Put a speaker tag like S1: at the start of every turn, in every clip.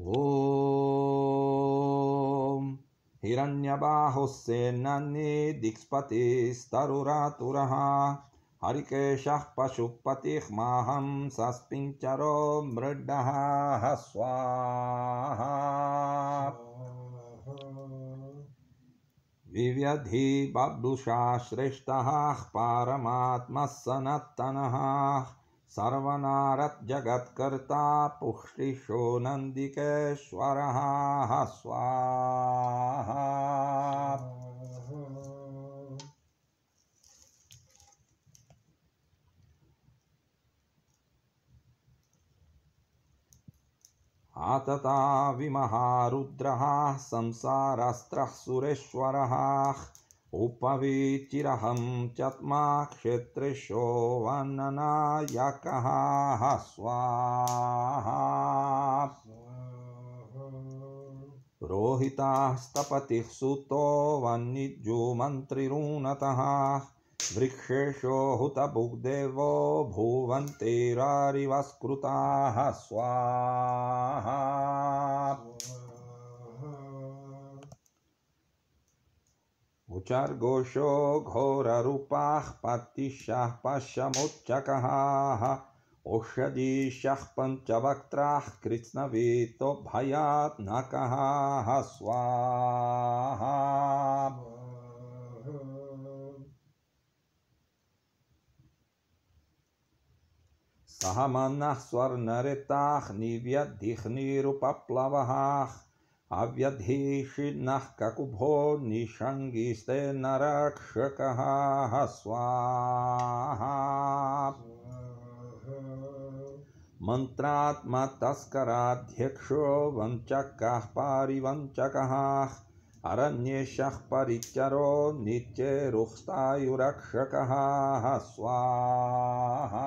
S1: ॐ हिरण्यबाहुस्सेनन्ये सेन्नीदिक्स्पतिस्तरुरातुरः हरिकेशः पशुपतिः पशुपतिह्माहं सस्पिञ्चरो मृडः स्वाहा श्रेष्ठः परमात्मः सनत्तनः सर्वनारत् जगत्कर्ता नन्दिकेश्वरः नन्दिकेश्वर विमहारुद्रः संसारस्त्रः सुरेश्वरः उपवीचिरहं चत्मा क्षेत्रिशो वननायकः स्वाहा रोहितास्तपतिः सुतो वह्निजोमन्त्रिरूनतः वृक्षेषो हुतभुग्देवो भुवन्तिरारिवस्कृताः स्वाहा चर्गोषो घोररूपाः पतिशः पश्यमुच्चकहाः ओषधीशः पञ्चवक्त्राः कृत्स्नवीतो भयात् नकहाः स्वाहा स्वा सह मनः नः ककुभो निषङ्गिस्ते न रक्षकः हस्वा मन्त्रात्मतस्कराध्यक्षो वञ्चकः पारिवञ्चकः अरण्येशः परिचरो नित्ये रुक्स्तायुरक्षकः स्वाहा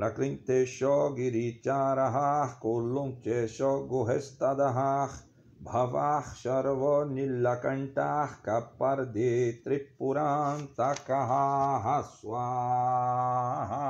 S1: प्रकृण्शो गिरिचाराः शोगो गुहेस्तदहाः भवाः शर्वो नीलकण्ठाः कपर्दे त्रिपुरान्तकहाः स्वाहा